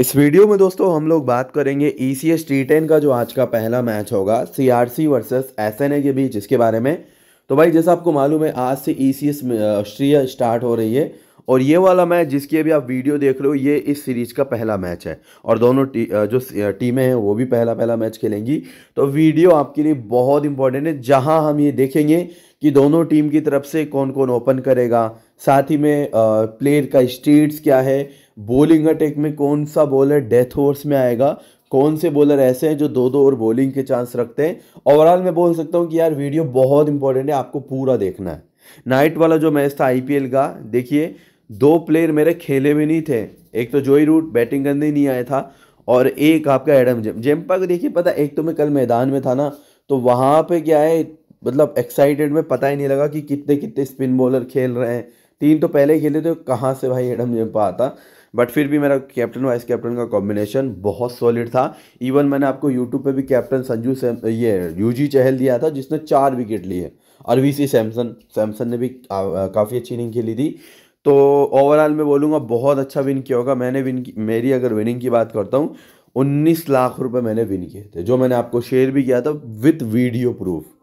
इस वीडियो में दोस्तों हम लोग बात करेंगे E C S T ten का जो आज का पहला मैच होगा C R C versus S N A के बीच इसके बारे में तो भाई जैसा आपको मालूम है आज से E C S Austria start हो रही है और ये वाला मैच जिसकी अभी आप वीडियो देख रहे हो ये इस सीरीज़ का पहला मैच है और दोनों टी, जो टीमें हैं वो भी पहला पहला मैच खेलेंगी तो वीडियो आपके लिए बहुत इंपॉर्टेंट है जहां हम ये देखेंगे कि दोनों टीम की तरफ से कौन कौन ओपन करेगा साथ ही में प्लेयर का स्टेट्स क्या है बॉलिंग अटैक में कौन सा बॉलर डेथ ओवर्स में आएगा कौन से बॉलर ऐसे हैं जो दो दो और बॉलिंग के चांस रखते हैं ओवरऑल मैं बोल सकता हूँ कि यार वीडियो बहुत इंपॉर्टेंट है आपको पूरा देखना है नाइट वाला जो मैच था आईपीएल का देखिए दो प्लेयर मेरे खेले भी नहीं थे एक तो जोई रूट बैटिंग करने नहीं आया था और एक आपका एडम जेम जेम्पा को देखिए पता एक तो मैं कल मैदान में था ना तो वहाँ पे क्या है मतलब एक्साइटेड में पता ही नहीं लगा कि कितने कितने स्पिन बॉलर खेल रहे हैं तीन तो पहले खेले थे कहाँ से भाई एडम पा आता बट फिर भी मेरा कैप्टन वाइस कैप्टन का कॉम्बिनेशन बहुत सॉलिड था इवन मैंने आपको यूट्यूब पे भी कैप्टन संजू सैम ये यूजी चहल दिया था जिसने चार विकेट लिए और वी सी सैमसन सैमसन ने भी काफ़ी अच्छी इनिंग खेली थी तो ओवरऑल मैं बोलूँगा बहुत अच्छा विन किया होगा मैंने विन मेरी अगर विनिंग की बात करता हूँ उन्नीस लाख रुपए मैंने विन किए थे जो मैंने आपको शेयर भी किया था विथ वीडियो प्रूफ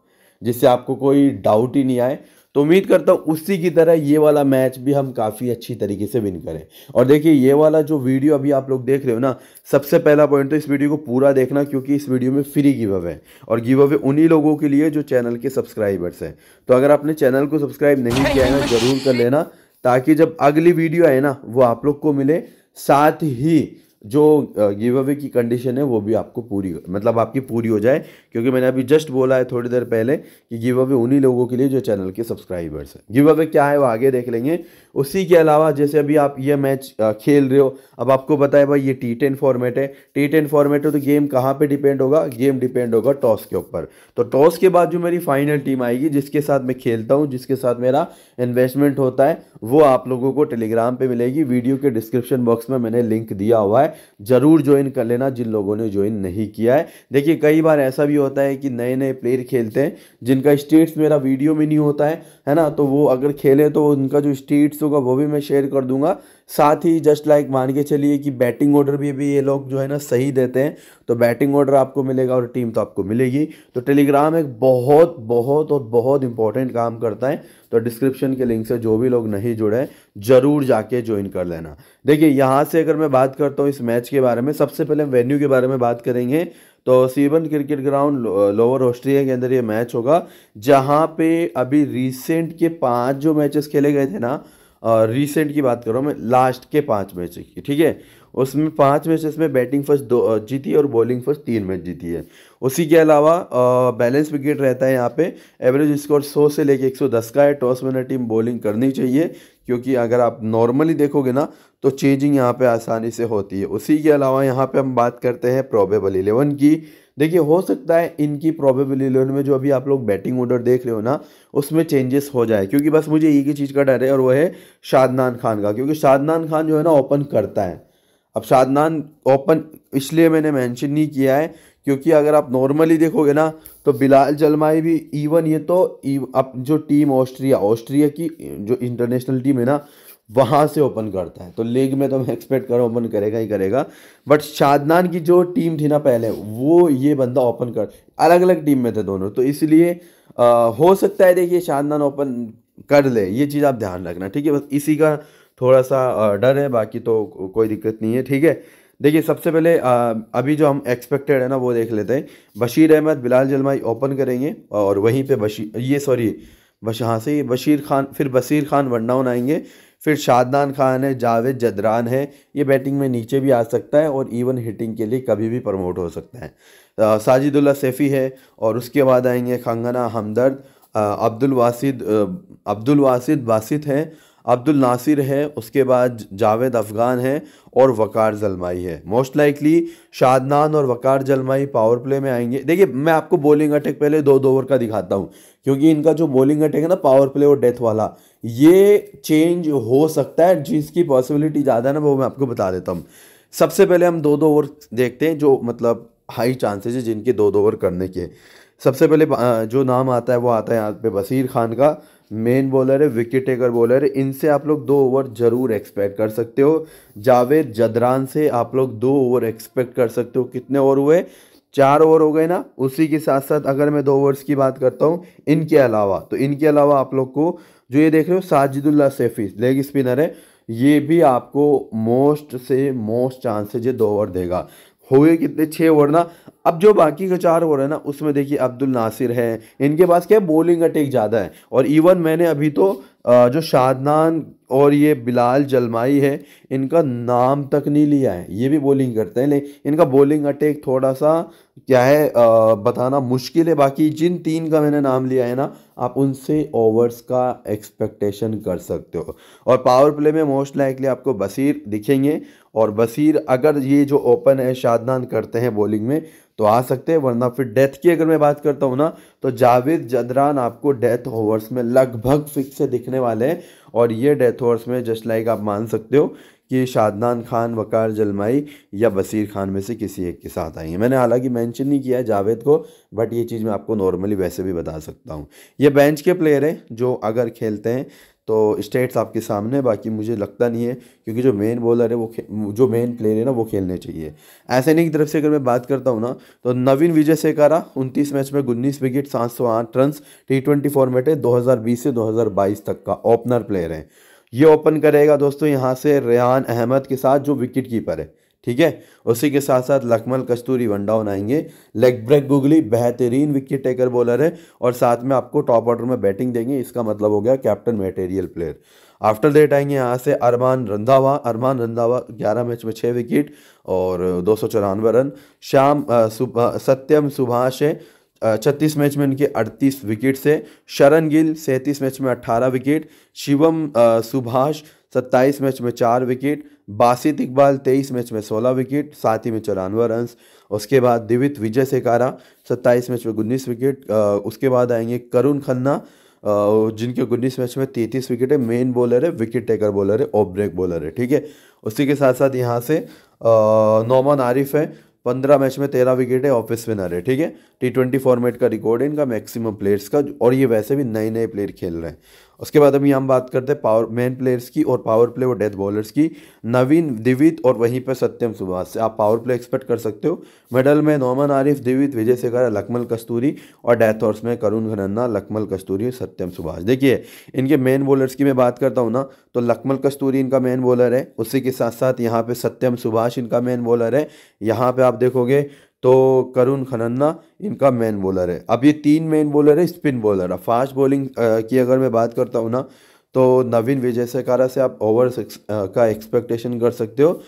जिससे आपको कोई डाउट ही नहीं आए तो उम्मीद करता हूँ उसी की तरह ये वाला मैच भी हम काफ़ी अच्छी तरीके से विन करें और देखिए ये वाला जो वीडियो अभी आप लोग देख रहे हो ना सबसे पहला पॉइंट तो इस वीडियो को पूरा देखना क्योंकि इस वीडियो में फ्री गिव अवे है और गिव अवे उन्हीं लोगों के लिए जो चैनल के सब्सक्राइबर्स हैं तो अगर आपने चैनल को सब्सक्राइब नहीं किया है ना ज़रूर कर लेना ताकि जब अगली वीडियो आए ना वो आप लोग को मिले साथ ही जो गिव अवे की कंडीशन है वो भी आपको पूरी मतलब आपकी पूरी हो जाए क्योंकि मैंने अभी जस्ट बोला है थोड़ी देर पहले कि गिव अवे उन्हीं लोगों के लिए जो चैनल के सब्सक्राइबर्स हैं गिव अवे क्या है वो आगे देख लेंगे उसी के अलावा जैसे अभी आप ये मैच खेल रहे हो अब आपको बताए भाई ये टी टेन फॉर्मेट है टी टेन फॉर्मेट है तो गेम कहाँ पर डिपेंड होगा गेम डिपेंड होगा टॉस के ऊपर तो टॉस के बाद जो मेरी फाइनल टीम आएगी जिसके साथ मैं खेलता हूँ जिसके साथ मेरा इन्वेस्टमेंट होता है वो आप लोगों को टेलीग्राम पर मिलेगी वीडियो के डिस्क्रिप्शन बॉक्स में मैंने लिंक दिया हुआ है ज़रूर ज्वाइन कर लेना जिन लोगों ने ज्वाइन नहीं किया है देखिए कई बार ऐसा भी होता है कि नए नए प्लेयर खेलते हैं जिनका स्टेट्स मेरा वीडियो में नहीं होता है है ना तो वो अगर खेले तो उनका जो स्टेट्स होगा वो भी मैं शेयर कर दूंगा साथ ही जस्ट लाइक मान के चलिए कि बैटिंग ऑर्डर भी अभी ये लोग जो है ना सही देते हैं तो बैटिंग ऑर्डर आपको मिलेगा और टीम तो आपको मिलेगी तो टेलीग्राम एक बहुत बहुत और बहुत इंपॉर्टेंट काम करता है तो डिस्क्रिप्शन के लिंक से जो भी लोग नहीं जुड़े ज़रूर जाके ज्वाइन कर लेना देखिए यहाँ से अगर मैं बात करता हूँ इस मैच के बारे में सबसे पहले वेन्यू के बारे में बात करेंगे तो Seebarn cricket ground lower Austria के अंदर ये मैच होगा जहाँ पे अभी रिसेंट के पांच जो मैचेस खेले गए थे ना रिसेंट की बात करो मैं लास्ट के पांच मैच की ठीक है उसमें पाँच मैच में बैटिंग फर्स्ट दो जीती और बॉलिंग फर्स्ट तीन मैच जीती है उसी के अलावा बैलेंस विकेट रहता है यहाँ पे एवरेज स्कोर 100 से लेके 110 का है टॉस विनर टीम बॉलिंग करनी चाहिए क्योंकि अगर आप नॉर्मली देखोगे ना तो चेंजिंग यहाँ पे आसानी से होती है उसी के अलावा यहाँ पे हम बात करते हैं प्रॉबेबल इलेवन की देखिए हो सकता है इनकी प्रॉबेबल इलेवन में जो अभी आप लोग बैटिंग ऑर्डर देख रहे हो ना उसमें चेंजेस हो जाए क्योंकि बस मुझे एक ही चीज़ का डर है और वो है शादनान खान का क्योंकि शादनान खान जो है ना ओपन करता है अब शादनान ओपन इसलिए मैंने मेंशन नहीं किया है क्योंकि अगर आप नॉर्मली देखोगे ना तो बिलाल जलमाई भी इवन ये तो e, अब जो टीम ऑस्ट्रिया ऑस्ट्रिया की जो इंटरनेशनल टीम है ना वहाँ से ओपन करता है तो लीग में तो मैं एक्सपेक्ट कर ओपन करेगा ही करेगा बट शादनान की जो टीम थी ना पहले वो ये बंदा ओपन कर अलग अलग टीम में थे दोनों तो इसलिए हो सकता है देखिए शादनान ओपन कर ले ये चीज़ आप ध्यान रखना ठीक है बस इसी का थोड़ा सा डर है बाकी तो कोई दिक्कत नहीं है ठीक है देखिए सबसे पहले अभी जो हम एक्सपेक्टेड है ना वो देख लेते हैं बशीर अहमद बिलाल जलमाई ओपन करेंगे और वहीं पे बशीर ये सॉरी बश हाँ से बशीर खान फिर बशीर खान वन डाउन आएंगे फिर शादान खान है जावेद जदरान है ये बैटिंग में नीचे भी आ सकता है और इवन हिटिंग के लिए कभी भी प्रमोट हो सकता है साजिदुल्ला सेफ़ी है और उसके बाद आएंगे खंगना हमदर्द अब्दुल वासिद अब्दुल वासिद वासिद हैं अब्दुल नासिर है उसके बाद जावेद अफ़गान है और वकार जलमाई है मोस्ट लाइकली शादनान और वकार जलमाई पावर प्ले में आएंगे देखिए मैं आपको बॉलिंग अटैक पहले दो दो ओवर का दिखाता हूँ क्योंकि इनका जो बॉलिंग अटैक है ना पावर प्ले और डेथ वाला ये चेंज हो सकता है जिसकी पॉसिबिलिटी ज़्यादा है ना वो मैं आपको बता देता हूँ सबसे पहले हम दो दो ओवर देखते हैं जो मतलब हाई चांसेज है जिनके दो दो ओवर करने के सबसे पहले जो नाम आता है वो आता है यहाँ पे बसीर खान का मेन बॉलर है विकेट टेकर बॉलर है इनसे आप लोग दो ओवर ज़रूर एक्सपेक्ट कर सकते हो जावेद जदरान से आप लोग दो ओवर एक्सपेक्ट कर सकते हो कितने ओवर हुए चार ओवर हो गए ना उसी के साथ साथ अगर मैं दो ओवर्स की बात करता हूँ इनके अलावा तो इनके अलावा आप लोग को जो ये देख रहे हो साजिदुल्ला सेफी लेग स्पिनर है ये भी आपको मोस्ट से मोस्ट चांसेज दो ओवर देगा हुए कितने छः ओवर ना अब जो बाकी का चार ओवर है ना उसमें देखिए अब्दुल नासिर है इनके पास क्या बॉलिंग अटैक ज़्यादा है और इवन मैंने अभी तो जो शादनान और ये बिलाल जलमाई है इनका नाम तक नहीं लिया है ये भी बॉलिंग करते हैं लेकिन इनका बॉलिंग अटैक थोड़ा सा क्या है आ, बताना मुश्किल है बाकी जिन तीन का मैंने नाम लिया है ना आप उनसे ओवर्स का एक्सपेक्टेशन कर सकते हो और पावर प्ले में मोस्ट लाइकली आपको बसीर दिखेंगे और बसीर अगर ये जो ओपन है शादनान करते हैं बॉलिंग में तो आ सकते हैं वरना फिर डेथ की अगर मैं बात करता हूँ ना तो जावेद जदरान आपको डेथ ओवर्स में लगभग फिक्स से दिखने वाले हैं और ये डेथ ओवर्स में जस्ट लाइक आप मान सकते हो कि शादनान खान वकार जलमाई या बसीर खान में से किसी एक के साथ आई है मैंने हालांकि मेंशन नहीं किया है जावेद को बट ये चीज़ मैं आपको नॉर्मली वैसे भी बता सकता हूँ ये बेंच के प्लेयर हैं जो अगर खेलते हैं तो स्टेट्स आपके सामने बाकी मुझे लगता नहीं है क्योंकि जो मेन बॉलर है वो जो मेन प्लेयर है ना वो खेलने चाहिए ऐसे नहीं की तरफ से अगर मैं बात करता हूँ ना तो नवीन विजय सेकारा उनतीस मैच में उन्नीस विकेट सात सौ आठ रन टी ट्वेंटी फॉर्मेट है दो हज़ार बीस से दो हज़ार बाईस तक का ओपनर प्लेयर है ये ओपन करेगा दोस्तों यहाँ से रेहान अहमद के साथ जो विकेट कीपर है ठीक है उसी के साथ साथ लखमल कस्तूरी वन डाउन आएंगे लेग ब्रेक गुगली बेहतरीन विकेट टेकर बॉलर है और साथ में आपको टॉप ऑर्डर में बैटिंग देंगे इसका मतलब हो गया captain material player after that आएंगे यहाँ से अरमान रंधावा अरमान रंधावा 11 मैच में छः विकेट और दो रन श्याम सुब, सत्यम सुभाष है छत्तीस मैच में इनके 38 विकेट से शरण गिल सैंतीस मैच में 18 विकेट शिवम सुभाष सत्ताईस मैच में चार विकेट बासित इकबाल तेईस मैच में सोलह विकेट साथ ही में चौरानवे रन उसके बाद दिवित विजय सेकारा सत्ताईस मैच में उन्नीस विकेट उसके बाद आएंगे करुण खन्ना जिनके उन्नीस मैच में तैंतीस विकेट है मेन बॉलर है विकेट टेकर बॉलर है ऑफ ब्रेक बॉलर है ठीक है उसी के साथ साथ यहाँ से नोमान आरिफ है पंद्रह मैच में तेरह विकेट है ऑफिस विनर है ठीक है टी ट्वेंटी फॉर्मेट का रिकॉर्ड है इनका मैक्सिमम प्लेयर्स का और ये वैसे भी नए नए प्लेयर खेल रहे हैं उसके बाद अभी हम बात करते हैं पावर मेन प्लेयर्स की और पावर प्ले और डेथ बॉलर्स की नवीन दिवित और वहीं पर सत्यम सुभाष से आप पावर प्ले एक्सपेक्ट कर सकते हो मेडल में नोमन आरिफ दिवित विजय शेखर लकमल कस्तूरी और डेथ हॉर्स में करुण घनन्ना लकमल कस्तूरी और सत्यम सुभाष देखिए इनके मेन बॉलर्स की मैं बात करता हूँ ना तो लकमल कस्तूरी इनका मेन बॉलर है उसी के साथ साथ यहाँ पर सत्यम सुभाष इनका मेन बॉलर है यहाँ पर आप देखोगे तो करुण खन्ना इनका मेन बॉलर है अब ये तीन मेन बॉलर है स्पिन बॉलर अब फास्ट बॉलिंग की अगर मैं बात करता हूँ ना तो नवीन विजय सेकारा से आप ओवर का एक्सपेक्टेशन कर सकते हो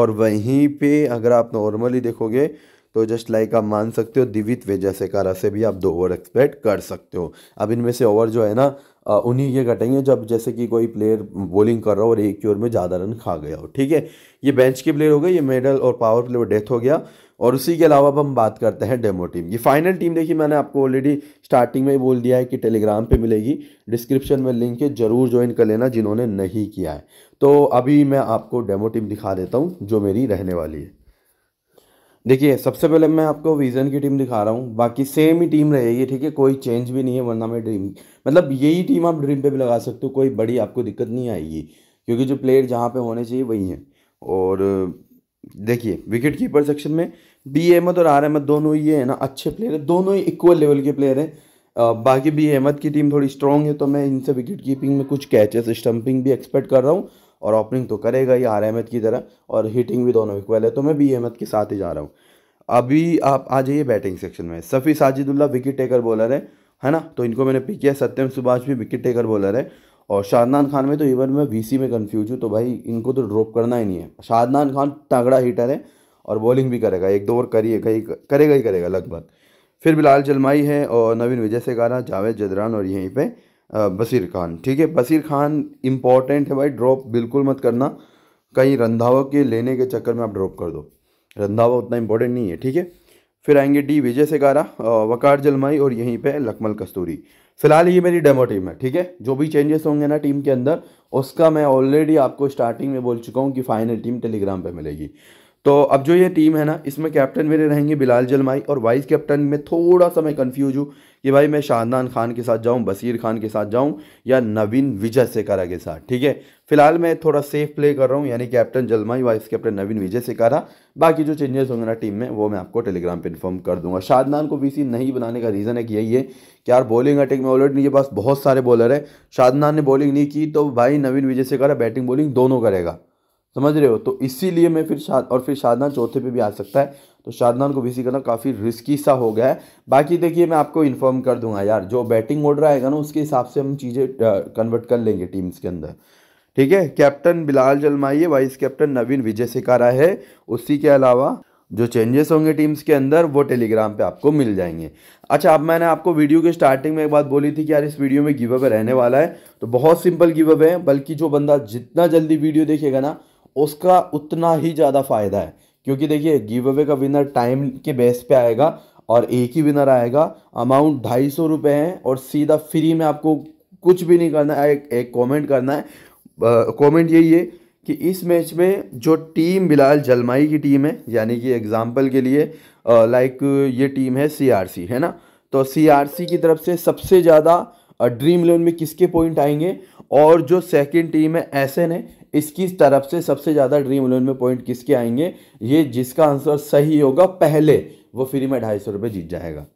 और वहीं पे अगर आप नॉर्मली देखोगे तो जस्ट लाइक आप मान सकते हो दिवित विजय सेकारा से भी आप दो ओवर एक्सपेक्ट कर सकते हो अब इनमें से ओवर जो है ना उन्हीं के घटेंगे जब जैसे कि कोई प्लेयर बॉलिंग कर रहा हो और एक ओवर में ज़्यादा रन खा गया हो ठीक है ये बेंच के प्लेयर हो गए ये मेडल और पावर प्लेयर डेथ हो गया और उसी के अलावा अब हम बात करते हैं डेमो टीम ये फाइनल टीम देखिए मैंने आपको ऑलरेडी स्टार्टिंग में ही बोल दिया है कि टेलीग्राम पे मिलेगी डिस्क्रिप्शन में लिंक है ज़रूर ज्वाइन कर लेना जिन्होंने नहीं किया है तो अभी मैं आपको डेमो टीम दिखा देता हूँ जो मेरी रहने वाली है देखिए सबसे पहले मैं आपको विज़न की टीम दिखा रहा हूँ बाकी सेम ही टीम रहेगी ठीक है कोई चेंज भी नहीं है वरना मैं ड्रीम मतलब यही टीम आप ड्रीम पे भी लगा सकते हो कोई बड़ी आपको दिक्कत नहीं आएगी क्योंकि जो प्लेयर जहाँ पे होने चाहिए वही हैं और देखिए विकेट कीपर सेक्शन में बी अहमद और आर अहमद दोनों ये है ना अच्छे प्लेयर है दोनों ही इक्वल लेवल के प्लेयर हैं बाकी बी अहमद की टीम थोड़ी स्ट्रॉन्ग है तो मैं इनसे विकेट कीपिंग में कुछ कैचेस स्टम्पिंग भी एक्सपेक्ट कर रहा हूँ और ओपनिंग तो करेगा ही आर अहमद की तरह और हीटिंग भी दोनों इक्वल है तो मैं बी अहमद के साथ ही जा रहा हूँ अभी आप आ जाइए बैटिंग सेक्शन में Safi Sajidullah wicket taker bowler है है ना तो इनको मैंने पिक किया सत्यम सुभाष भी विकेट टेकर बॉलर है और शादनान खान में तो इवन मैं वीसी में कन्फ्यूज हूँ तो भाई इनको तो ड्रॉप करना ही नहीं है शादनान खान तगड़ा हीटर है और बॉलिंग भी करेगा एक दो ओवर करिएगा ही करेगा ही करेगा लगभग फिर बिलाल जलमाई है और नवीन विजय से गारा जावेद जदरान और यहीं पर बसीर खान ठीक है बसीर खान इम्पॉर्टेंट है भाई ड्रॉप बिल्कुल मत करना कहीं रंधावा के लेने के चक्कर में आप ड्रॉप कर दो रंधावा उतना इम्पोर्टेंट नहीं है ठीक है फिर आएंगे डी विजय गारा वकार जलमाई और यहीं पे लकमल कस्तूरी फिलहाल ये मेरी डेमो टीम है ठीक है जो भी चेंजेस होंगे ना टीम के अंदर उसका मैं ऑलरेडी आपको स्टार्टिंग में बोल चुका हूँ कि फाइनल टीम टेलीग्राम पर मिलेगी तो अब जो ये टीम है ना इसमें कैप्टन मेरे रहेंगे बिलाल जलमाई और वाइस कैप्टन में थोड़ा सा मैं कन्फ्यूज हूँ कि भाई मैं शाहनान खान के साथ जाऊँ बसीर खान के साथ जाऊँ या नवीन विजय सेकारा के साथ ठीक है फिलहाल मैं थोड़ा सेफ प्ले कर रहा हूँ यानी captain Jalmai vice captain Naveen Vijay Sekara बाकी जो चेंजेस होंगे ना टीम में वो मैं आपको टेलीग्राम पर इन्फॉर्म कर दूंगा शाहदान को वी नहीं बनाने का रीज़न एक यही है कि यार बॉलिंग अटैक में ऑलरेडी मेरे पास बहुत सारे बॉलर है शाहदान ने बॉलिंग नहीं की तो भाई नवीन विजय सेकारा बैटिंग बॉलिंग दोनों करेगा समझ रहे हो तो इसीलिए मैं फिर शाद और फिर शादनान चौथे पे भी आ सकता है तो शादनान को भी सी करना काफ़ी रिस्की सा हो गया है बाकी देखिए मैं आपको इन्फॉर्म कर दूंगा यार जो बैटिंग ऑर्डर आएगा ना उसके हिसाब से हम चीज़ें कन्वर्ट कर लेंगे टीम्स के अंदर ठीक है captain Bilal Jalmai vice captain Naveen Vijay Sikara है उसी के अलावा जो चेंजेस होंगे टीम्स के अंदर वो टेलीग्राम पे आपको मिल जाएंगे अच्छा अब मैंने आपको वीडियो के स्टार्टिंग में एक बात बोली थी कि यार इस वीडियो में गिव अवे रहने वाला है तो बहुत सिंपल गिव अवे है बल्कि जो बंदा जितना जल्दी वीडियो देखेगा ना उसका उतना ही ज़्यादा फ़ायदा है क्योंकि देखिए गिव अवे का विनर टाइम के बेस पे आएगा और एक ही विनर आएगा अमाउंट ढाई सौ रुपये है और सीधा फ्री में आपको कुछ भी नहीं करना है एक, एक कमेंट करना है कमेंट यही है कि इस मैच में जो टीम बिलाल जलमाई की टीम है यानी कि एग्जाम्पल के लिए लाइक ये टीम है सी है ना तो सी की तरफ से सबसे ज़्यादा ड्रीम इलेवन में किसके पॉइंट आएंगे और जो सेकंड टीम है एस एन है इसकी तरफ से सबसे ज़्यादा ड्रीम इलेवन में पॉइंट किसके आएंगे ये जिसका आंसर सही होगा पहले वो फ्री में ढाई सौ रुपये जीत जाएगा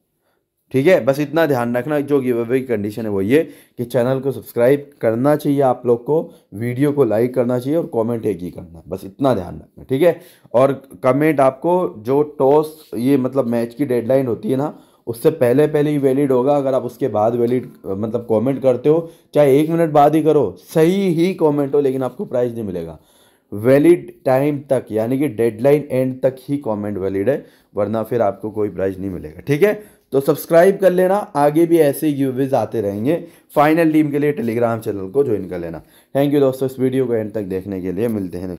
ठीक है बस इतना ध्यान रखना जो गिव अवे की कंडीशन है वो ये कि चैनल को सब्सक्राइब करना चाहिए आप लोग को वीडियो को लाइक करना चाहिए और कमेंट एक ही करना बस इतना ध्यान रखना ठीक है और कमेंट आपको जो टॉस ये मतलब मैच की डेडलाइन होती है ना उससे पहले पहले ही वैलिड होगा अगर आप उसके बाद वैलिड मतलब कमेंट करते हो चाहे एक मिनट बाद ही करो सही ही कमेंट हो लेकिन आपको प्राइस नहीं मिलेगा वैलिड टाइम तक यानी कि डेडलाइन एंड तक ही कमेंट वैलिड है वरना फिर आपको कोई प्राइस नहीं मिलेगा ठीक है तो सब्सक्राइब कर लेना आगे भी ऐसे गिववेज आते रहेंगे फाइनल टीम के लिए टेलीग्राम चैनल को ज्वाइन कर लेना थैंक यू दोस्तों इस वीडियो को एंड तक देखने के लिए मिलते हैं